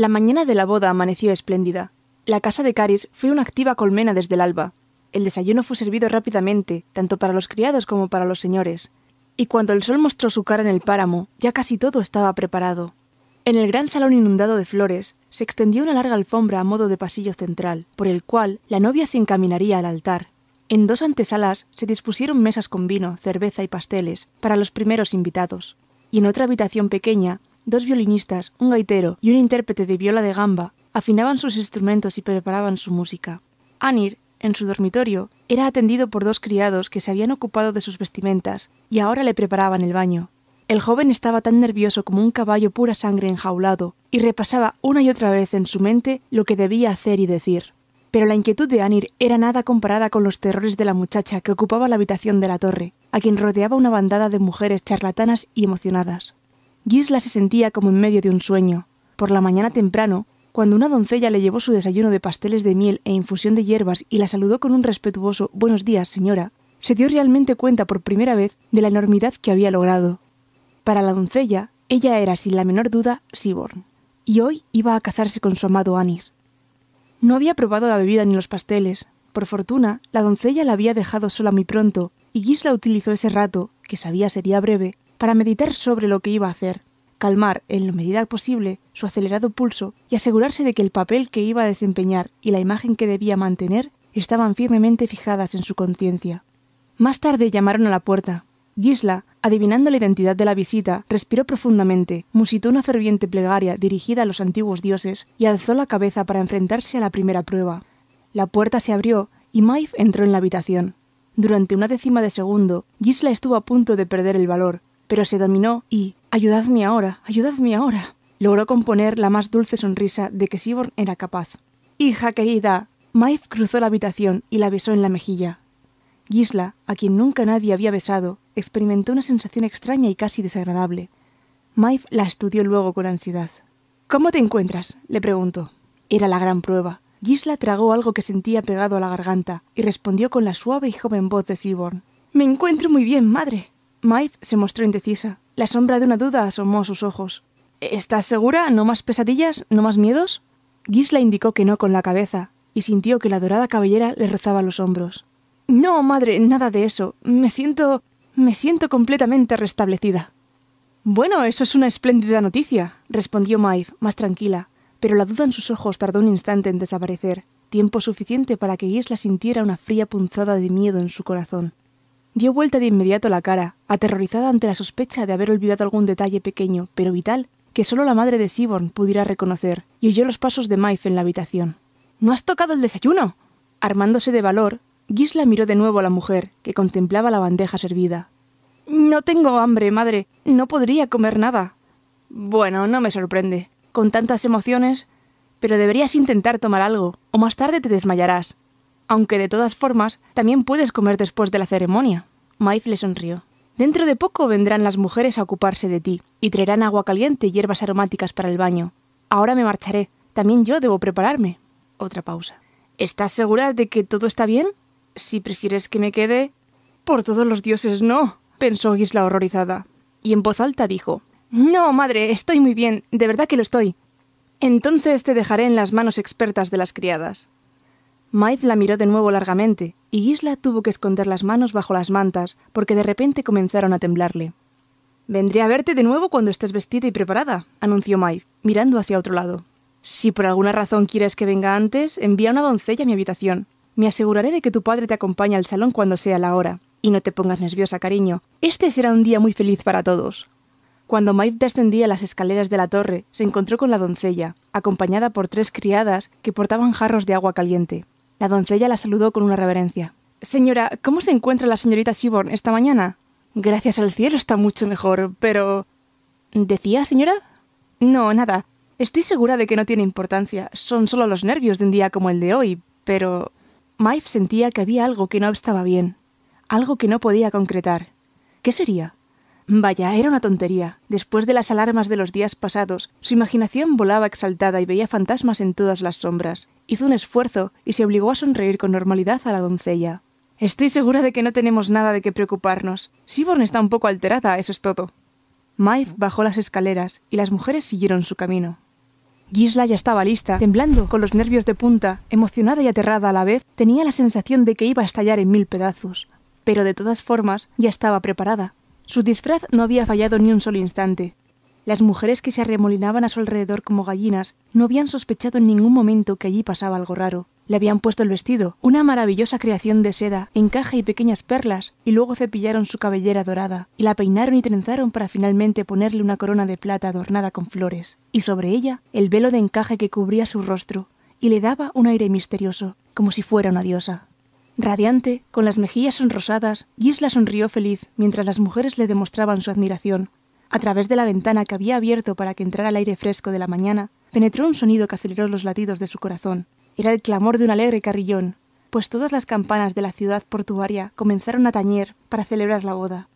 La mañana de la boda amaneció espléndida. La casa de Caris fue una activa colmena desde el alba. El desayuno fue servido rápidamente, tanto para los criados como para los señores, y cuando el sol mostró su cara en el páramo, ya casi todo estaba preparado. En el gran salón inundado de flores se extendió una larga alfombra a modo de pasillo central, por el cual la novia se encaminaría al altar. En dos antesalas se dispusieron mesas con vino, cerveza y pasteles para los primeros invitados, y en otra habitación pequeña dos violinistas, un gaitero y un intérprete de viola de gamba afinaban sus instrumentos y preparaban su música. Anir, en su dormitorio, era atendido por dos criados que se habían ocupado de sus vestimentas y ahora le preparaban el baño. El joven estaba tan nervioso como un caballo pura sangre enjaulado y repasaba una y otra vez en su mente lo que debía hacer y decir. Pero la inquietud de Anir era nada comparada con los terrores de la muchacha que ocupaba la habitación de la torre, a quien rodeaba una bandada de mujeres charlatanas y emocionadas. Gisla se sentía como en medio de un sueño. Por la mañana temprano, cuando una doncella le llevó su desayuno de pasteles de miel e infusión de hierbas y la saludó con un respetuoso Buenos días, señora, se dio realmente cuenta por primera vez de la enormidad que había logrado. Para la doncella, ella era sin la menor duda Siborn, y hoy iba a casarse con su amado Anir. No había probado la bebida ni los pasteles. Por fortuna, la doncella la había dejado sola muy pronto, y Gisla utilizó ese rato, que sabía sería breve, para meditar sobre lo que iba a hacer, calmar en la medida posible su acelerado pulso y asegurarse de que el papel que iba a desempeñar y la imagen que debía mantener estaban firmemente fijadas en su conciencia. Más tarde llamaron a la puerta. Gisla, adivinando la identidad de la visita, respiró profundamente, musitó una ferviente plegaria dirigida a los antiguos dioses y alzó la cabeza para enfrentarse a la primera prueba. La puerta se abrió y Maif entró en la habitación. Durante una décima de segundo, Gisla estuvo a punto de perder el valor, pero se dominó y ayudadme ahora, ayudadme ahora. Logró componer la más dulce sonrisa de que Seaborn era capaz. Hija querida. Maif cruzó la habitación y la besó en la mejilla. Gisla, a quien nunca nadie había besado, experimentó una sensación extraña y casi desagradable. Maif la estudió luego con ansiedad. ¿Cómo te encuentras? le preguntó. Era la gran prueba. Gisla tragó algo que sentía pegado a la garganta y respondió con la suave y joven voz de Seaborn. Me encuentro muy bien, madre. Maeve se mostró indecisa. La sombra de una duda asomó a sus ojos. ¿Estás segura? ¿No más pesadillas? ¿No más miedos? Gisla indicó que no con la cabeza, y sintió que la dorada cabellera le rozaba los hombros. No, madre, nada de eso. Me siento. me siento completamente restablecida. Bueno, eso es una espléndida noticia, respondió Maeve, más tranquila, pero la duda en sus ojos tardó un instante en desaparecer, tiempo suficiente para que Gisla sintiera una fría punzada de miedo en su corazón. Dio vuelta de inmediato la cara, aterrorizada ante la sospecha de haber olvidado algún detalle pequeño, pero vital, que solo la madre de Seaborn pudiera reconocer, y oyó los pasos de Maif en la habitación. ¿No has tocado el desayuno? Armándose de valor, Gisla miró de nuevo a la mujer, que contemplaba la bandeja servida. No tengo hambre, madre. No podría comer nada. Bueno, no me sorprende. Con tantas emociones. Pero deberías intentar tomar algo, o más tarde te desmayarás. Aunque de todas formas, también puedes comer después de la ceremonia. Maif le sonrió. Dentro de poco vendrán las mujeres a ocuparse de ti, y traerán agua caliente y hierbas aromáticas para el baño. Ahora me marcharé. También yo debo prepararme. Otra pausa. ¿Estás segura de que todo está bien? Si prefieres que me quede. Por todos los dioses, no. pensó Gisla horrorizada. Y en voz alta dijo No, madre, estoy muy bien. De verdad que lo estoy. Entonces te dejaré en las manos expertas de las criadas. Maive la miró de nuevo largamente, y Isla tuvo que esconder las manos bajo las mantas, porque de repente comenzaron a temblarle. Vendré a verte de nuevo cuando estés vestida y preparada, anunció Maive, mirando hacia otro lado. Si por alguna razón quieres que venga antes, envía a una doncella a mi habitación. Me aseguraré de que tu padre te acompañe al salón cuando sea la hora. Y no te pongas nerviosa, cariño. Este será un día muy feliz para todos. Cuando Maive descendía las escaleras de la torre, se encontró con la doncella, acompañada por tres criadas que portaban jarros de agua caliente. La doncella la saludó con una reverencia. Señora, ¿cómo se encuentra la señorita Seaborn esta mañana? Gracias al cielo está mucho mejor, pero. ¿Decía, señora? No, nada. Estoy segura de que no tiene importancia. Son solo los nervios de un día como el de hoy, pero. Maeve sentía que había algo que no estaba bien, algo que no podía concretar. ¿Qué sería? Vaya, era una tontería. Después de las alarmas de los días pasados, su imaginación volaba exaltada y veía fantasmas en todas las sombras. Hizo un esfuerzo y se obligó a sonreír con normalidad a la doncella. Estoy segura de que no tenemos nada de qué preocuparnos. Siborn está un poco alterada, eso es todo. Maeve bajó las escaleras y las mujeres siguieron su camino. Gisla ya estaba lista, temblando, con los nervios de punta, emocionada y aterrada a la vez, tenía la sensación de que iba a estallar en mil pedazos. Pero de todas formas, ya estaba preparada, su disfraz no había fallado ni un solo instante. Las mujeres que se arremolinaban a su alrededor como gallinas no habían sospechado en ningún momento que allí pasaba algo raro. Le habían puesto el vestido, una maravillosa creación de seda, encaje y pequeñas perlas, y luego cepillaron su cabellera dorada, y la peinaron y trenzaron para finalmente ponerle una corona de plata adornada con flores, y sobre ella el velo de encaje que cubría su rostro, y le daba un aire misterioso, como si fuera una diosa. Radiante, con las mejillas sonrosadas, Gisla sonrió feliz mientras las mujeres le demostraban su admiración. A través de la ventana que había abierto para que entrara el aire fresco de la mañana, penetró un sonido que aceleró los latidos de su corazón. Era el clamor de un alegre carrillón, pues todas las campanas de la ciudad portuaria comenzaron a tañer para celebrar la boda.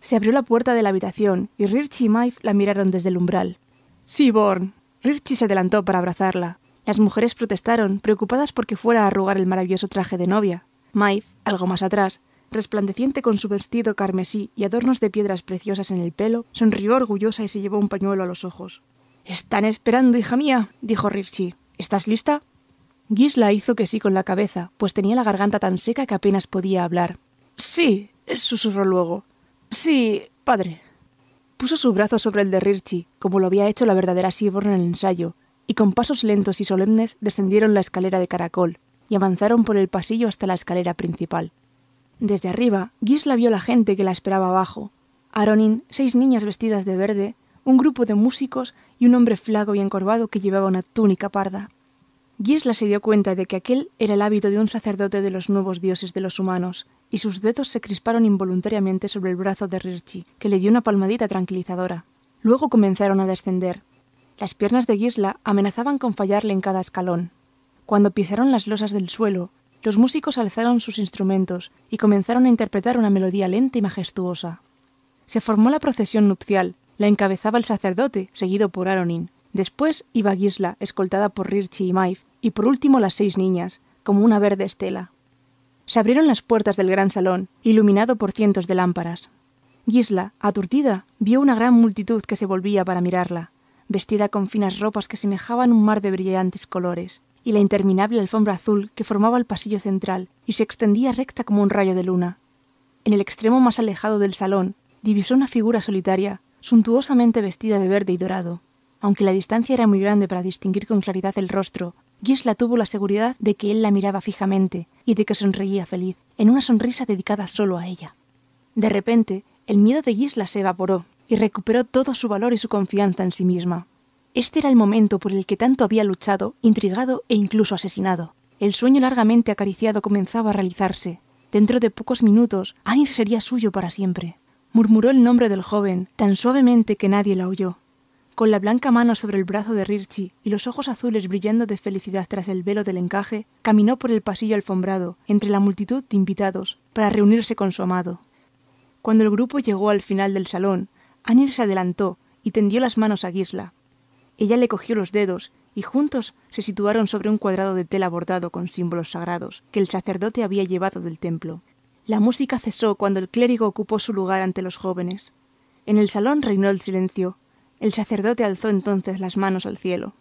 Se abrió la puerta de la habitación y Rirchi y Maif la miraron desde el umbral. ¡Seaborn! Rirchi se adelantó para abrazarla. Las mujeres protestaron, preocupadas porque fuera a arrugar el maravilloso traje de novia, Maid, algo más atrás, resplandeciente con su vestido carmesí y adornos de piedras preciosas en el pelo, sonrió orgullosa y se llevó un pañuelo a los ojos. Están esperando, hija mía, dijo Rirchi—. ¿Estás lista? Gisla hizo que sí con la cabeza, pues tenía la garganta tan seca que apenas podía hablar. Sí, susurró luego. Sí, padre. Puso su brazo sobre el de Rirchi, como lo había hecho la verdadera Sibor en el ensayo, y con pasos lentos y solemnes descendieron la escalera de caracol, y avanzaron por el pasillo hasta la escalera principal. Desde arriba, Gisla vio la gente que la esperaba abajo. Aronin, seis niñas vestidas de verde, un grupo de músicos y un hombre flaco y encorvado que llevaba una túnica parda. Gisla se dio cuenta de que aquel era el hábito de un sacerdote de los nuevos dioses de los humanos, y sus dedos se crisparon involuntariamente sobre el brazo de Rirchi, que le dio una palmadita tranquilizadora. Luego comenzaron a descender. Las piernas de Gisla amenazaban con fallarle en cada escalón. Cuando pisaron las losas del suelo, los músicos alzaron sus instrumentos y comenzaron a interpretar una melodía lenta y majestuosa. Se formó la procesión nupcial, la encabezaba el sacerdote, seguido por Aronin. Después iba Gisla, escoltada por Rirchi y Maif, y por último las seis niñas, como una verde estela. Se abrieron las puertas del gran salón, iluminado por cientos de lámparas. Gisla, aturdida, vio una gran multitud que se volvía para mirarla vestida con finas ropas que semejaban un mar de brillantes colores, y la interminable alfombra azul que formaba el pasillo central y se extendía recta como un rayo de luna. En el extremo más alejado del salón, divisó una figura solitaria, suntuosamente vestida de verde y dorado. Aunque la distancia era muy grande para distinguir con claridad el rostro, Gisla tuvo la seguridad de que él la miraba fijamente y de que sonreía feliz, en una sonrisa dedicada solo a ella. De repente, el miedo de Gisla se evaporó y recuperó todo su valor y su confianza en sí misma. Este era el momento por el que tanto había luchado, intrigado e incluso asesinado. El sueño largamente acariciado comenzaba a realizarse. Dentro de pocos minutos, Anir sería suyo para siempre. Murmuró el nombre del joven, tan suavemente que nadie la oyó. Con la blanca mano sobre el brazo de Rirchi y los ojos azules brillando de felicidad tras el velo del encaje, caminó por el pasillo alfombrado, entre la multitud de invitados, para reunirse con su amado. Cuando el grupo llegó al final del salón, Anir se adelantó y tendió las manos a Gisla. Ella le cogió los dedos y juntos se situaron sobre un cuadrado de tela bordado con símbolos sagrados que el sacerdote había llevado del templo. La música cesó cuando el clérigo ocupó su lugar ante los jóvenes. En el salón reinó el silencio. El sacerdote alzó entonces las manos al cielo.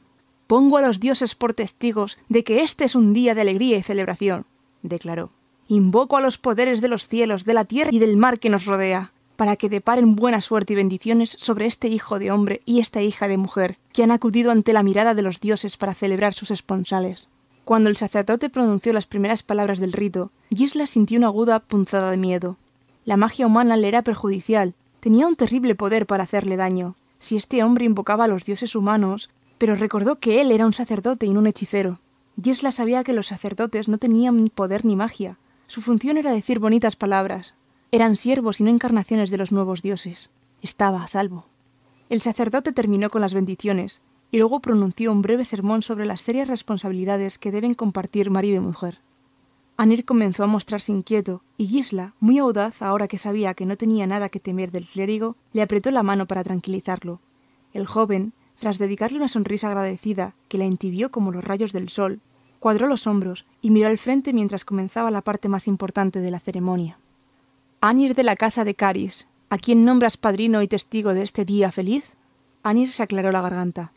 Pongo a los dioses por testigos de que este es un día de alegría y celebración, declaró. Invoco a los poderes de los cielos, de la tierra y del mar que nos rodea, para que deparen buena suerte y bendiciones sobre este hijo de hombre y esta hija de mujer, que han acudido ante la mirada de los dioses para celebrar sus esponsales. Cuando el sacerdote pronunció las primeras palabras del rito, Gisla sintió una aguda punzada de miedo. La magia humana le era perjudicial, tenía un terrible poder para hacerle daño. Si este hombre invocaba a los dioses humanos, pero recordó que él era un sacerdote y no un hechicero. Gisla sabía que los sacerdotes no tenían poder ni magia. Su función era decir bonitas palabras, eran siervos y no encarnaciones de los nuevos dioses. Estaba a salvo. El sacerdote terminó con las bendiciones y luego pronunció un breve sermón sobre las serias responsabilidades que deben compartir marido y mujer. Anir comenzó a mostrarse inquieto y Gisla, muy audaz ahora que sabía que no tenía nada que temer del clérigo, le apretó la mano para tranquilizarlo. El joven, tras dedicarle una sonrisa agradecida que la entibió como los rayos del sol, cuadró los hombros y miró al frente mientras comenzaba la parte más importante de la ceremonia. Anir de la casa de Caris, ¿a quien nombras padrino y testigo de este día feliz? Anir se aclaró la garganta.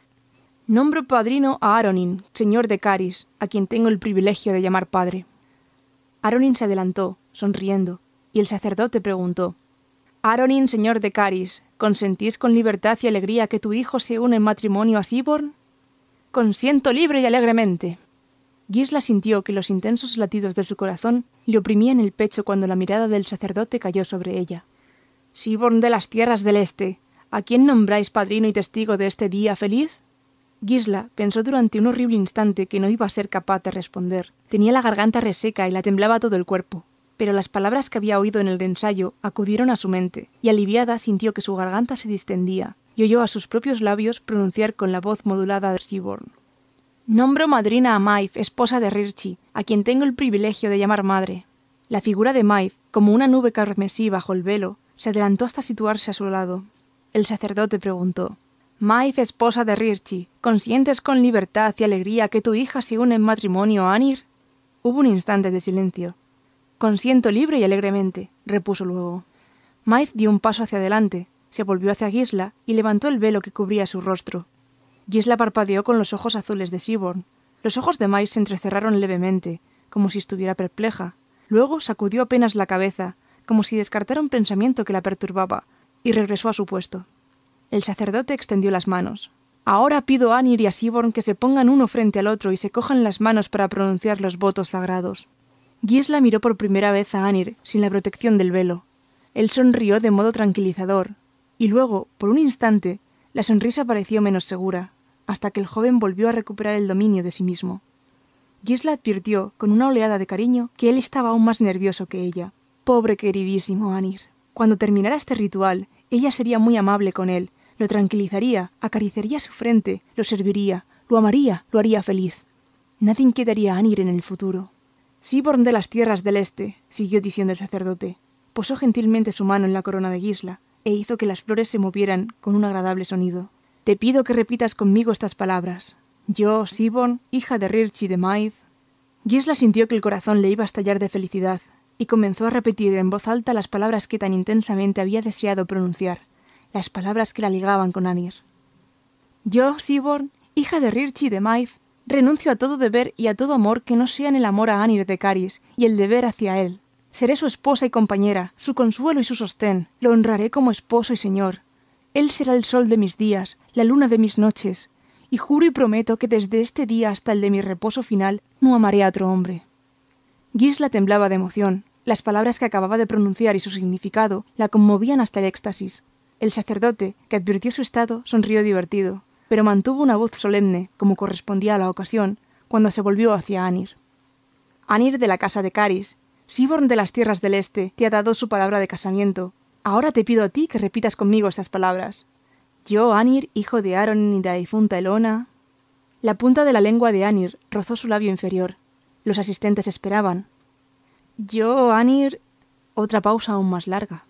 Nombro padrino a Aronin, señor de Caris, a quien tengo el privilegio de llamar padre. Aronin se adelantó, sonriendo, y el sacerdote preguntó Aronin, señor de Caris, ¿consentís con libertad y alegría que tu hijo se une en matrimonio a Siborn? Consiento libre y alegremente, Gisla sintió que los intensos latidos de su corazón le oprimían el pecho cuando la mirada del sacerdote cayó sobre ella. Siborn de las tierras del Este, ¿a quién nombráis padrino y testigo de este día feliz? Gisla pensó durante un horrible instante que no iba a ser capaz de responder. Tenía la garganta reseca y la temblaba todo el cuerpo, pero las palabras que había oído en el ensayo acudieron a su mente, y aliviada sintió que su garganta se distendía, y oyó a sus propios labios pronunciar con la voz modulada de Siborn. Nombro madrina a Maif, esposa de Rirchi, a quien tengo el privilegio de llamar madre. La figura de Maif, como una nube carmesí bajo el velo, se adelantó hasta situarse a su lado. El sacerdote preguntó «Maif, esposa de Rirchi, ¿consientes con libertad y alegría que tu hija se une en matrimonio a Anir? Hubo un instante de silencio. Consiento libre y alegremente, repuso luego. Maif dio un paso hacia adelante, se volvió hacia Gisla y levantó el velo que cubría su rostro. Gisla parpadeó con los ojos azules de Seaborn. Los ojos de Miles se entrecerraron levemente, como si estuviera perpleja. Luego sacudió apenas la cabeza, como si descartara un pensamiento que la perturbaba, y regresó a su puesto. El sacerdote extendió las manos. Ahora pido a Anir y a Siborn que se pongan uno frente al otro y se cojan las manos para pronunciar los votos sagrados. Gisla miró por primera vez a Anir, sin la protección del velo. Él sonrió de modo tranquilizador, y luego, por un instante, la sonrisa pareció menos segura hasta que el joven volvió a recuperar el dominio de sí mismo. Gisla advirtió, con una oleada de cariño, que él estaba aún más nervioso que ella. Pobre queridísimo Anir. Cuando terminara este ritual, ella sería muy amable con él, lo tranquilizaría, acariciaría su frente, lo serviría, lo amaría, lo haría feliz. Nadie inquietaría a Anir en el futuro. Siborn de las tierras del este, siguió diciendo el sacerdote, posó gentilmente su mano en la corona de Gisla e hizo que las flores se movieran con un agradable sonido. Te pido que repitas conmigo estas palabras. Yo, Sibon, hija de Rirchi de Maith... Gisla sintió que el corazón le iba a estallar de felicidad y comenzó a repetir en voz alta las palabras que tan intensamente había deseado pronunciar, las palabras que la ligaban con Anir. Yo, Siborn, hija de Rirchi de Maith, renuncio a todo deber y a todo amor que no sean el amor a Anir de Caris y el deber hacia él. Seré su esposa y compañera, su consuelo y su sostén. Lo honraré como esposo y señor. Él será el sol de mis días, la luna de mis noches, y juro y prometo que desde este día hasta el de mi reposo final no amaré a otro hombre. Gisla temblaba de emoción. Las palabras que acababa de pronunciar y su significado la conmovían hasta el éxtasis. El sacerdote, que advirtió su estado, sonrió divertido, pero mantuvo una voz solemne, como correspondía a la ocasión, cuando se volvió hacia Anir. Anir de la casa de Caris, Siborn de las tierras del Este, te ha dado su palabra de casamiento, Ahora te pido a ti que repitas conmigo estas palabras. Yo, Anir, hijo de Aaron y de la difunta Elona. La punta de la lengua de Anir rozó su labio inferior. Los asistentes esperaban. Yo, Anir. Otra pausa aún más larga.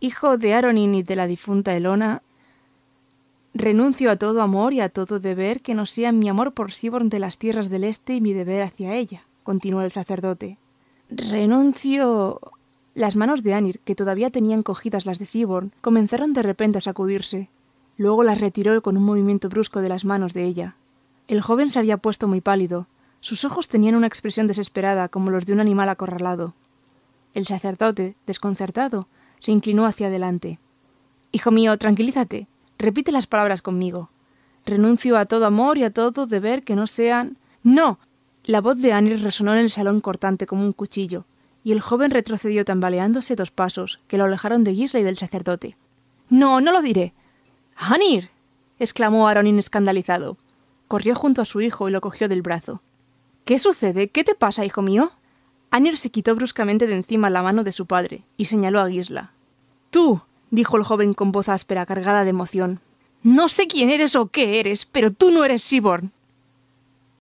Hijo de Aronin y de la difunta Elona, renuncio a todo amor y a todo deber que no sea mi amor por Siborn de las tierras del este y mi deber hacia ella, continuó el sacerdote. Renuncio las manos de Anir, que todavía tenían cogidas las de Seaborn, comenzaron de repente a sacudirse. Luego las retiró con un movimiento brusco de las manos de ella. El joven se había puesto muy pálido. Sus ojos tenían una expresión desesperada como los de un animal acorralado. El sacerdote, desconcertado, se inclinó hacia adelante. Hijo mío, tranquilízate. Repite las palabras conmigo. Renuncio a todo amor y a todo deber que no sean. ¡No! La voz de Anir resonó en el salón cortante como un cuchillo y el joven retrocedió tambaleándose dos pasos, que lo alejaron de Gisla y del sacerdote. No, no lo diré. Anir. exclamó Aronin escandalizado. Corrió junto a su hijo y lo cogió del brazo. ¿Qué sucede? ¿Qué te pasa, hijo mío? Anir se quitó bruscamente de encima la mano de su padre y señaló a Gisla. Tú, dijo el joven con voz áspera cargada de emoción. No sé quién eres o qué eres, pero tú no eres Siborn.